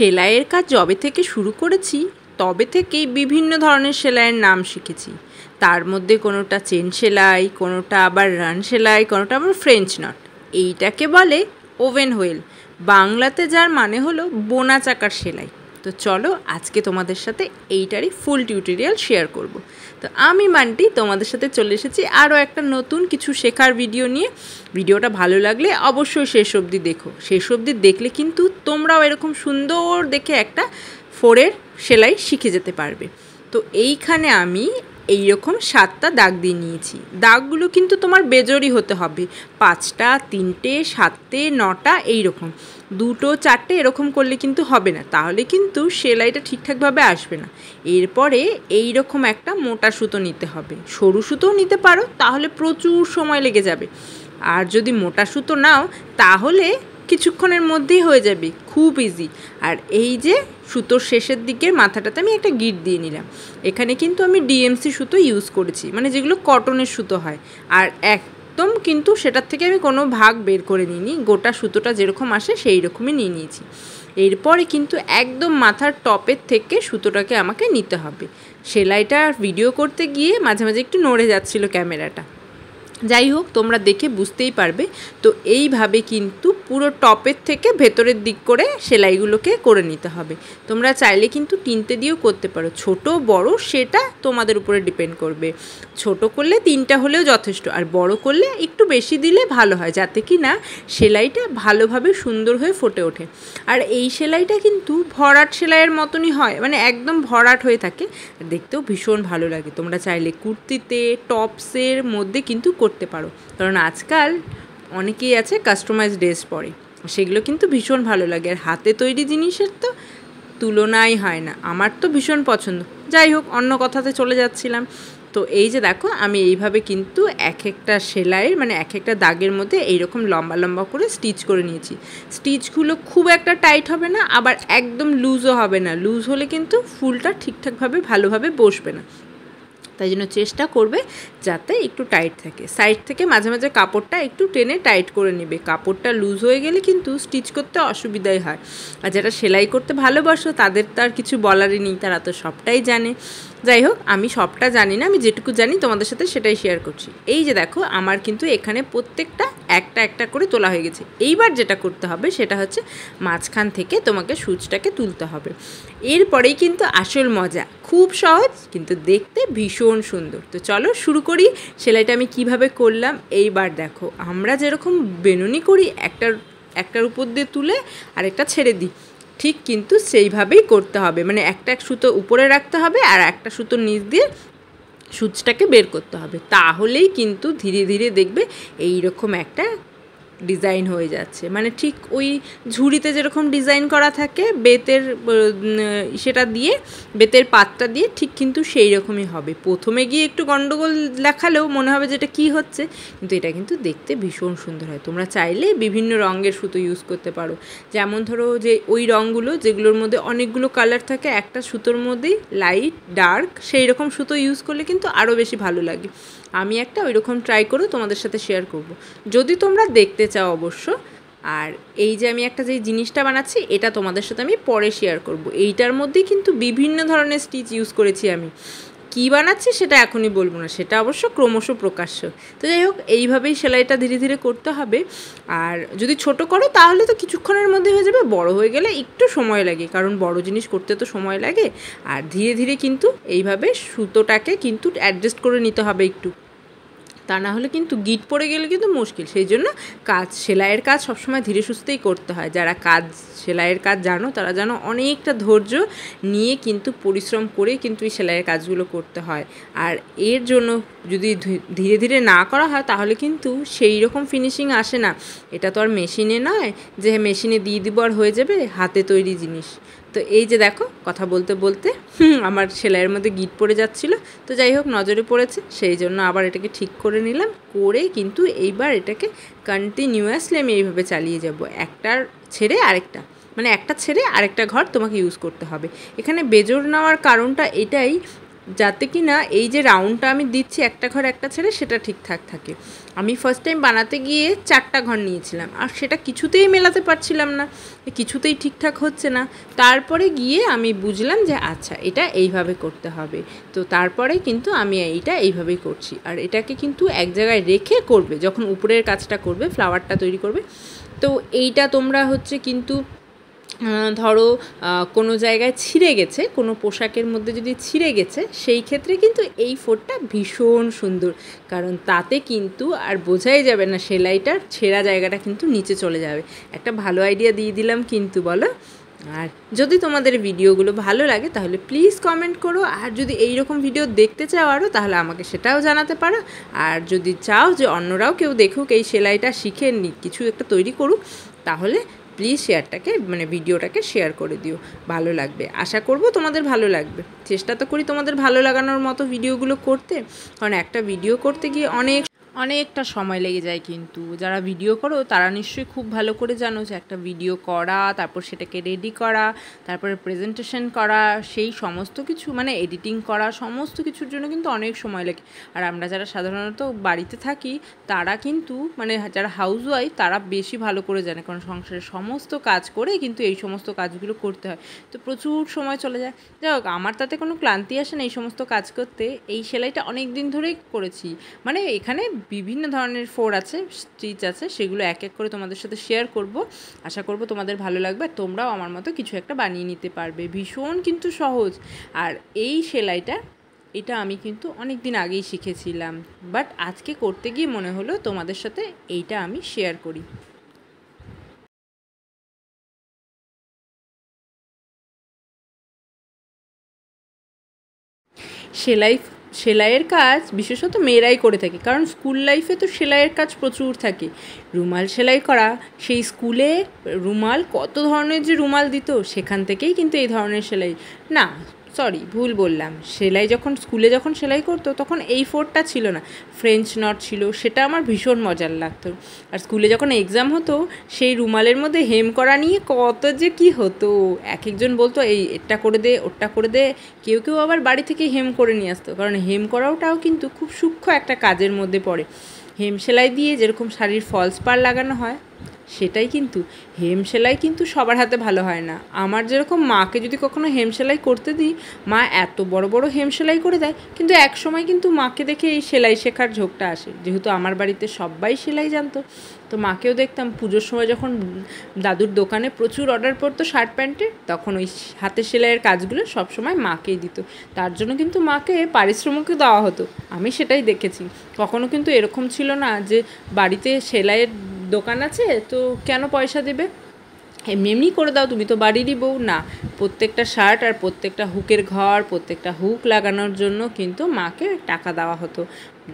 সেলাইয়ের কাজ যবে থেকে শুরু করেছি তবে থেকেই বিভিন্ন ধরনের সেলাইয়ের নাম শিখেছি তার মধ্যে কোনোটা চেন সেলাই কোনোটা আবার রান সেলাই কোনোটা আবার ফ্রেঞ্চ নট এইটাকে বলে ওভেন হুইল বাংলাতে যার মানে হলো বোনা চাকার সেলাই তো চলো আজকে তোমাদের সাথে এইটারই ফুল টিউটোরিয়াল শেয়ার করব। তো আমি মান্টি তোমাদের সাথে চলে এসেছি আরও একটা নতুন কিছু শেখার ভিডিও নিয়ে ভিডিওটা ভালো লাগলে অবশ্যই শেষ অবধি দেখো শেষ অবধি দেখলে কিন্তু তোমরাও এরকম সুন্দর দেখে একটা ফোরের সেলাই শিখে যেতে পারবে তো এইখানে আমি এই রকম সাতটা দাগ দিয়ে নিয়েছি দাগগুলো কিন্তু তোমার বেজরি হতে হবে পাঁচটা তিনটে সাতটে নটা এই রকম দুটো চারটে এরকম করলে কিন্তু হবে না তাহলে কিন্তু সেলাইটা ঠিকঠাকভাবে আসবে না এরপরে এই রকম একটা মোটা সুতো নিতে হবে সরু সুতোও নিতে পারো তাহলে প্রচুর সময় লেগে যাবে আর যদি মোটা সুতো নাও তাহলে কিছুক্ষণের মধ্যেই হয়ে যাবে খুব ইজি আর এই যে সুতোর শেষের দিকের মাথাটাতে আমি একটা গিট দিয়ে নিলাম এখানে কিন্তু আমি ডিএমসি সুতো ইউজ করেছি মানে যেগুলো কটনের সুতো হয় আর এক একদম কিন্তু সেটার থেকে আমি কোনো ভাগ বের করে নিইনি গোটা সুতোটা যেরকম আসে সেই রকমই নিয়ে নিয়েছি এরপরে কিন্তু একদম মাথার টপের থেকে সুতোটাকে আমাকে নিতে হবে সেলাইটা ভিডিও করতে গিয়ে মাঝে মাঝে একটু নড়ে যাচ্ছিলো ক্যামেরাটা যাই হোক তোমরা দেখে বুঝতেই পারবে তো এইভাবে কিন্তু পুরো টপের থেকে ভেতরের দিক করে সেলাইগুলোকে করে নিতে হবে তোমরা চাইলে কিন্তু তিনটে দিয়েও করতে পারো ছোট বড় সেটা তোমাদের উপরে ডিপেন্ড করবে ছোট করলে তিনটা হলেও যথেষ্ট আর বড় করলে একটু বেশি দিলে ভালো হয় যাতে কি না সেলাইটা ভালোভাবে সুন্দর হয়ে ফুটে ওঠে আর এই সেলাইটা কিন্তু ভরাট সেলাইয়ের মতনই হয় মানে একদম ভরাট হয়ে থাকে দেখতেও ভীষণ ভালো লাগে তোমরা চাইলে কুর্তিতে টপসের মধ্যে কিন্তু করতে পারো কারণ আজকাল অনেকেই আছে কাস্টমাইজ ড্রেস পরে সেগুলো কিন্তু ভীষণ ভালো লাগে আর হাতে তৈরি জিনিসের তো তুলনাই হয় না আমার তো ভীষণ পছন্দ যাই হোক অন্য কথাতে চলে যাচ্ছিলাম তো এই যে দেখো আমি এইভাবে কিন্তু এক একটা সেলাইয়ের মানে এক একটা দাগের মধ্যে এইরকম লম্বা লম্বা করে স্টিচ করে নিয়েছি স্টিচগুলো খুব একটা টাইট হবে না আবার একদম লুজও হবে না লুজ হলে কিন্তু ফুলটা ঠিকঠাকভাবে ভালোভাবে বসবে না তাই জন্য চেষ্টা করবে যাতে একটু টাইট থাকে সাইড থেকে মাঝে মাঝে কাপড়টা একটু টেনে টাইট করে নেবে কাপড়টা লুজ হয়ে গেলে কিন্তু স্টিচ করতে অসুবিধাই হয় আর যারা সেলাই করতে ভালোবাসো তাদের তো আর কিছু বলারই নেই তারা তো সবটাই জানে যাই হোক আমি সবটা জানি না আমি যেটুকু জানি তোমাদের সাথে সেটাই শেয়ার করছি এই যে দেখো আমার কিন্তু এখানে প্রত্যেকটা একটা একটা করে তোলা হয়ে গেছে এইবার যেটা করতে হবে সেটা হচ্ছে মাঝখান থেকে তোমাকে সুচটাকে তুলতে হবে এরপরেই কিন্তু আসল মজা খুব সহজ কিন্তু দেখতে ভীষণ সুন্দর তো চলো শুরু করি সেলাইটা আমি কিভাবে করলাম এইবার দেখো আমরা যেরকম বেনুনি করি একটার একটার উপর দিয়ে তুলে আর একটা ছেড়ে দিই ঠিক কিন্তু সেইভাবেই করতে হবে মানে একটা এক সুতো উপরে রাখতে হবে আর একটা সুতো নিচ দিয়ে সুচটাকে বের করতে হবে তাহলেই কিন্তু ধীরে ধীরে দেখবে এই রকম একটা ডিজাইন হয়ে যাচ্ছে মানে ঠিক ওই ঝুড়িতে যেরকম ডিজাইন করা থাকে বেতের সেটা দিয়ে বেতের পাতটা দিয়ে ঠিক কিন্তু সেই রকমই হবে প্রথমে গিয়ে একটু গণ্ডগোল দেখালেও মনে হবে যেটা কি হচ্ছে কিন্তু এটা কিন্তু দেখতে ভীষণ সুন্দর হয় তোমরা চাইলে বিভিন্ন রঙের সুতো ইউজ করতে পারো যেমন ধরো যে ওই রঙগুলো যেগুলোর মধ্যে অনেকগুলো কালার থাকে একটা সুতোর মধ্যেই লাইট ডার্ক সেই রকম সুতো ইউজ করলে কিন্তু আরও বেশি ভালো লাগে আমি একটা ওইরকম ট্রাই করে তোমাদের সাথে শেয়ার করব। যদি তোমরা দেখতে চাও অবশ্য আর এই যে আমি একটা যে জিনিসটা বানাচ্ছি এটা তোমাদের সাথে আমি পরে শেয়ার করব। এইটার মধ্যে কিন্তু বিভিন্ন ধরনের স্টিচ ইউজ করেছি আমি কী বানাচ্ছি সেটা এখনই বলবো না সেটা অবশ্য ক্রমশ প্রকাশ্য তো যাই হোক এইভাবেই সেলাইটা ধীরে ধীরে করতে হবে আর যদি ছোট করো তাহলে তো কিছুক্ষণের মধ্যে হয়ে যাবে বড় হয়ে গেলে একটু সময় লাগে কারণ বড় জিনিস করতে তো সময় লাগে আর ধীরে ধীরে কিন্তু এইভাবে সুতোটাকে কিন্তু অ্যাডজাস্ট করে নিতে হবে একটু তা না হলে কিন্তু গিট পড়ে গেলে কিন্তু মুশকিল সেই জন্য কাজ সেলাইয়ের কাজ সবসময় ধীরে সুস্থেই করতে হয় যারা কাজ সেলাইয়ের কাজ জানো তারা জানো অনেকটা ধৈর্য নিয়ে কিন্তু পরিশ্রম করে কিন্তু এই সেলাইয়ের কাজগুলো করতে হয় আর এর জন্য যদি ধীরে ধীরে না করা হয় তাহলে কিন্তু সেই রকম ফিনিশিং আসে না এটা তো আর মেশিনে নয় যে মেশিনে দিয়ে দিব আর হয়ে যাবে হাতে তৈরি জিনিস তো এই যে দেখো কথা বলতে বলতে আমার সেলাইয়ের মধ্যে গিট পড়ে যাচ্ছিলো তো যাই হোক নজরে পড়েছে সেই জন্য আবার এটাকে ঠিক করে নিলাম করে কিন্তু এইবার এটাকে কন্টিনিউয়াসলি আমি এইভাবে চালিয়ে যাব একটার ছেড়ে আরেকটা মানে একটা ছেড়ে আরেকটা ঘর তোমাকে ইউজ করতে হবে এখানে বেজোর নেওয়ার কারণটা এটাই যাতে কি না এই যে রাউন্ডটা আমি দিচ্ছি একটা ঘর একটা ছেড়ে সেটা ঠিকঠাক থাকে আমি ফার্স্ট টাইম বানাতে গিয়ে চারটা ঘর নিয়েছিলাম আর সেটা কিছুতেই মেলাতে পারছিলাম না কিছুতেই ঠিকঠাক হচ্ছে না তারপরে গিয়ে আমি বুঝলাম যে আচ্ছা এটা এইভাবে করতে হবে তো তারপরে কিন্তু আমি এইটা এইভাবেই করছি আর এটাকে কিন্তু এক জায়গায় রেখে করবে যখন উপরের কাজটা করবে ফ্লাওয়ারটা তৈরি করবে তো এইটা তোমরা হচ্ছে কিন্তু ধরো কোনো জায়গায় ছিঁড়ে গেছে কোনো পোশাকের মধ্যে যদি ছিঁড়ে গেছে সেই ক্ষেত্রে কিন্তু এই ফোটটা ভীষণ সুন্দর কারণ তাতে কিন্তু আর বোঝাই যাবে না সেলাইটার ছেঁড়া জায়গাটা কিন্তু নিচে চলে যাবে একটা ভালো আইডিয়া দিয়ে দিলাম কিন্তু বলো আর যদি তোমাদের ভিডিওগুলো ভালো লাগে তাহলে প্লিজ কমেন্ট করো আর যদি এই রকম ভিডিও দেখতে চাও আরও তাহলে আমাকে সেটাও জানাতে পারো আর যদি চাও যে অন্যরাও কেউ দেখুক এই সেলাইটা শিখে নি কিছু একটা তৈরি করুক তাহলে প্লিজ শেয়ারটাকে মানে ভিডিওটাকে শেয়ার করে দিও ভালো লাগবে আশা করব তোমাদের ভালো লাগবে চেষ্টা তো করি তোমাদের ভালো লাগানোর মতো ভিডিওগুলো করতে কারণ একটা ভিডিও করতে গিয়ে অনেক অনেকটা সময় লেগে যায় কিন্তু যারা ভিডিও করো তারা নিশ্চয়ই খুব ভালো করে জানো যে একটা ভিডিও করা তারপর সেটাকে রেডি করা তারপরে প্রেজেন্টেশন করা সেই সমস্ত কিছু মানে এডিটিং করা সমস্ত কিছুর জন্য কিন্তু অনেক সময় লাগে আর আমরা যারা সাধারণত বাড়িতে থাকি তারা কিন্তু মানে যারা হাউস ওয়াইফ তারা বেশি ভালো করে জানে কারণ সংসারের সমস্ত কাজ করে কিন্তু এই সমস্ত কাজগুলো করতে হয় তো প্রচুর সময় চলে যায় যাই হোক আমার তাতে কোনো ক্লান্তি আসে না এই সমস্ত কাজ করতে এই সেলাইটা অনেক দিন ধরেই করেছি মানে এখানে বিভিন্ন ধরনের ফোর আছে স্টিচ আছে সেগুলো এক এক করে তোমাদের সাথে শেয়ার করব আশা করব তোমাদের ভালো লাগবে আর তোমরাও আমার মতো কিছু একটা বানিয়ে নিতে পারবে ভীষণ কিন্তু সহজ আর এই সেলাইটা এটা আমি কিন্তু অনেক দিন আগেই শিখেছিলাম বাট আজকে করতে গিয়ে মনে হলো তোমাদের সাথে এইটা আমি শেয়ার করি সেলাই সেলাইয়ের কাজ বিশেষত মেয়েরাই করে থাকে কারণ স্কুল লাইফে তো সেলাইয়ের কাজ প্রচুর থাকে রুমাল সেলাই করা সেই স্কুলে রুমাল কত ধরনের যে রুমাল দিত সেখান থেকেই কিন্তু এই ধরনের সেলাই না সরি ভুল বললাম সেলাই যখন স্কুলে যখন সেলাই করতো তখন এই ফোরটা ছিল না ফ্রেঞ্চ নট ছিল সেটা আমার ভীষণ মজার লাগতো আর স্কুলে যখন এক্সাম হতো সেই রুমালের মধ্যে হেম করা নিয়ে কত যে কি হতো এক একজন বলতো এই এটা করে দে ওটা করে দে কেউ কেউ আবার বাড়ি থেকে হেম করে নিয়ে আসতো কারণ হেম করাওটাও কিন্তু খুব সূক্ষ্ম একটা কাজের মধ্যে পড়ে হেম সেলাই দিয়ে যেরকম শাড়ির ফলস পার লাগানো হয় সেটাই কিন্তু হেম সেলাই কিন্তু সবার হাতে ভালো হয় না আমার যেরকম মাকে যদি কখনো হেম সেলাই করতে দিই মা এত বড় বড় হেম সেলাই করে দেয় কিন্তু এক সময় কিন্তু মাকে দেখে এই সেলাই শেখার ঝোঁকটা আসে যেহেতু আমার বাড়িতে সবাই সেলাই জানতো তো মাকেও দেখতাম পুজোর সময় যখন দাদুর দোকানে প্রচুর অর্ডার পড়তো শার্ট প্যান্টের তখন ওই হাতে সেলাইয়ের কাজগুলো সবসময় মাকেই দিত তার জন্য কিন্তু মাকে পারিশ্রমিকও দেওয়া হতো আমি সেটাই দেখেছি কখনো কিন্তু এরকম ছিল না যে বাড়িতে সেলাইয়ের দোকান আছে তো কেন পয়সা দেবে এমনি এমনি করে দাও তুমি তো বাড়িরই বউ না প্রত্যেকটা শার্ট আর প্রত্যেকটা হুকের ঘর প্রত্যেকটা হুক লাগানোর জন্য কিন্তু মাকে টাকা দেওয়া হতো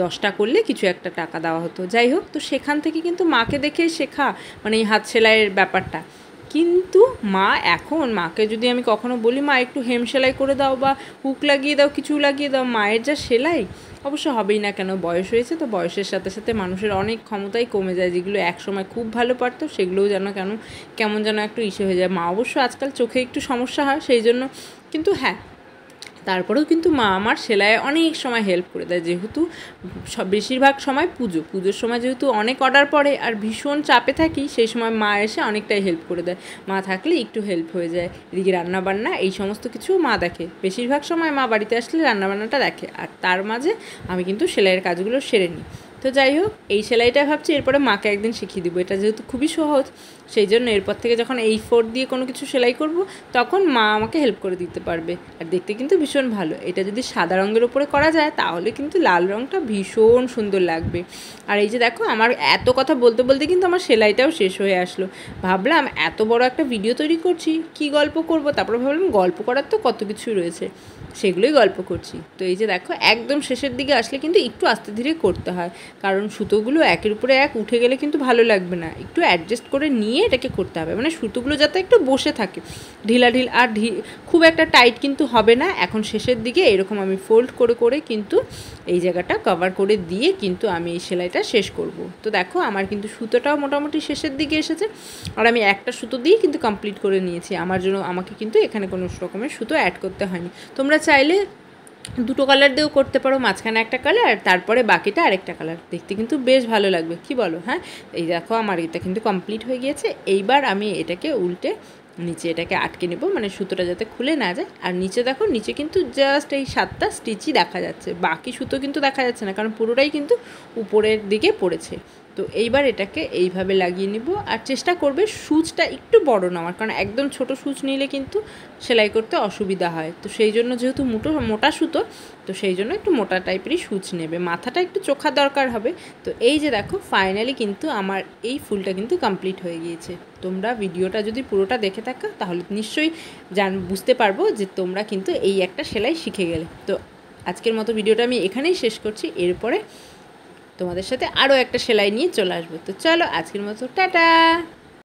দশটা করলে কিছু একটা টাকা দেওয়া হতো যাই হোক তো সেখান থেকে কিন্তু মাকে দেখে শেখা মানে এই হাত সেলাইয়ের ব্যাপারটা কিন্তু মা এখন মাকে যদি আমি কখনো বলি মা একটু হেম সেলাই করে দাও বা হুক লাগিয়ে দাও কিছু লাগিয়ে দাও মায়ের যা সেলাই অবশ্য হবেই না কেন বয়স হয়েছে তো বয়সের সাথে সাথে মানুষের অনেক ক্ষমতাই কমে যায় যেগুলো একসময় খুব ভালো পারত সেগুলোও যেন কেন কেমন যেন একটু ইসে হয়ে যায় মা অবশ্য আজকাল চোখে একটু সমস্যা হয় সেই জন্য কিন্তু হ্যাঁ তারপরেও কিন্তু মা আমার সেলাইয়ে অনেক সময় হেল্প করে দেয় যেহেতু সব বেশিরভাগ সময় পুজো পুজোর সময় যেহেতু অনেক অর্ডার পড়ে আর ভীষণ চাপে থাকি সেই সময় মা এসে অনেকটাই হেল্প করে দেয় মা থাকলে একটু হেল্প হয়ে যায় এদিকে রান্নাবান্না এই সমস্ত কিছু মা দেখে বেশিরভাগ সময় মা বাড়িতে আসলে রান্নাবান্নাটা দেখে আর তার মাঝে আমি কিন্তু সেলাইয়ের কাজগুলো সেরে নিই তো যাই হোক এই সেলাইটা ভাবছি এরপরে মাকে একদিন শিখিয়ে দিব এটা যেহেতু খুবই সহজ সেই জন্য এরপর থেকে যখন এই ফোর দিয়ে কোনো কিছু সেলাই করব তখন মা আমাকে হেল্প করে দিতে পারবে আর দেখতে কিন্তু ভীষণ ভালো এটা যদি সাদা রঙের উপরে করা যায় তাহলে কিন্তু লাল রঙটা ভীষণ সুন্দর লাগবে আর এই যে দেখো আমার এত কথা বলতে বলতে কিন্তু আমার সেলাইটাও শেষ হয়ে আসলো ভাবলাম এত বড় একটা ভিডিও তৈরি করছি কি গল্প করব তারপর ভাবলাম গল্প করার তো কত কিছু রয়েছে সেগুলোই গল্প করছি তো এই যে দেখো একদম শেষের দিকে আসলে কিন্তু একটু আস্তে ধীরে করতে হয় কারণ সুতোগুলো একের উপরে এক উঠে গেলে কিন্তু ভালো লাগবে না একটু অ্যাডজাস্ট করে নিয়ে এটাকে করতে হবে মানে সুতোগুলো যাতে একটু বসে থাকে ঢিলা ঢিল আর ঢি খুব একটা টাইট কিন্তু হবে না এখন শেষের দিকে এরকম আমি ফোল্ড করে করে কিন্তু এই জায়গাটা কভার করে দিয়ে কিন্তু আমি এই সেলাইটা শেষ করব তো দেখো আমার কিন্তু সুতোটাও মোটামুটি শেষের দিকে এসেছে আর আমি একটা সুতো দিয়ে কিন্তু কমপ্লিট করে নিয়েছি আমার জন্য আমাকে কিন্তু এখানে কোনো রকমের সুতো অ্যাড করতে হয়নি তোমরা চাইলে দুটো কালার দিয়েও করতে পারো মাঝখানে একটা কালার তারপরে বাকিটা আরেকটা কালার দেখতে কিন্তু বেশ ভালো লাগবে কি বলো হ্যাঁ এই দেখো আমার এটা কিন্তু কমপ্লিট হয়ে গিয়েছে এইবার আমি এটাকে উল্টে নিচে এটাকে আটকে নেব মানে সুতোটা যাতে খুলে না যায় আর নিচে দেখো নিচে কিন্তু জাস্ট এই সাতটা স্টিচই দেখা যাচ্ছে বাকি সুতো কিন্তু দেখা যাচ্ছে না কারণ পুরোটাই কিন্তু উপরের দিকে পড়েছে তো এইবার এটাকে এইভাবে লাগিয়ে নিব আর চেষ্টা করবে সুচটা একটু বড় নেওয়ার কারণ একদম ছোট সুচ নিলে কিন্তু সেলাই করতে অসুবিধা হয় তো সেই জন্য যেহেতু মোটো মোটা সুতো তো সেই জন্য একটু মোটা টাইপেরই সুচ নেবে মাথাটা একটু চোখা দরকার হবে তো এই যে দেখো ফাইনালি কিন্তু আমার এই ফুলটা কিন্তু কমপ্লিট হয়ে গিয়েছে তোমরা ভিডিওটা যদি পুরোটা দেখে থাকো তাহলে নিশ্চয়ই জান বুঝতে পারবো যে তোমরা কিন্তু এই একটা সেলাই শিখে গেলে তো আজকের মতো ভিডিওটা আমি এখানেই শেষ করছি এরপরে তোমাদের সাথে আরও একটা সেলাই নিয়ে চলে আসবো তো চলো আজকের মতো টাটা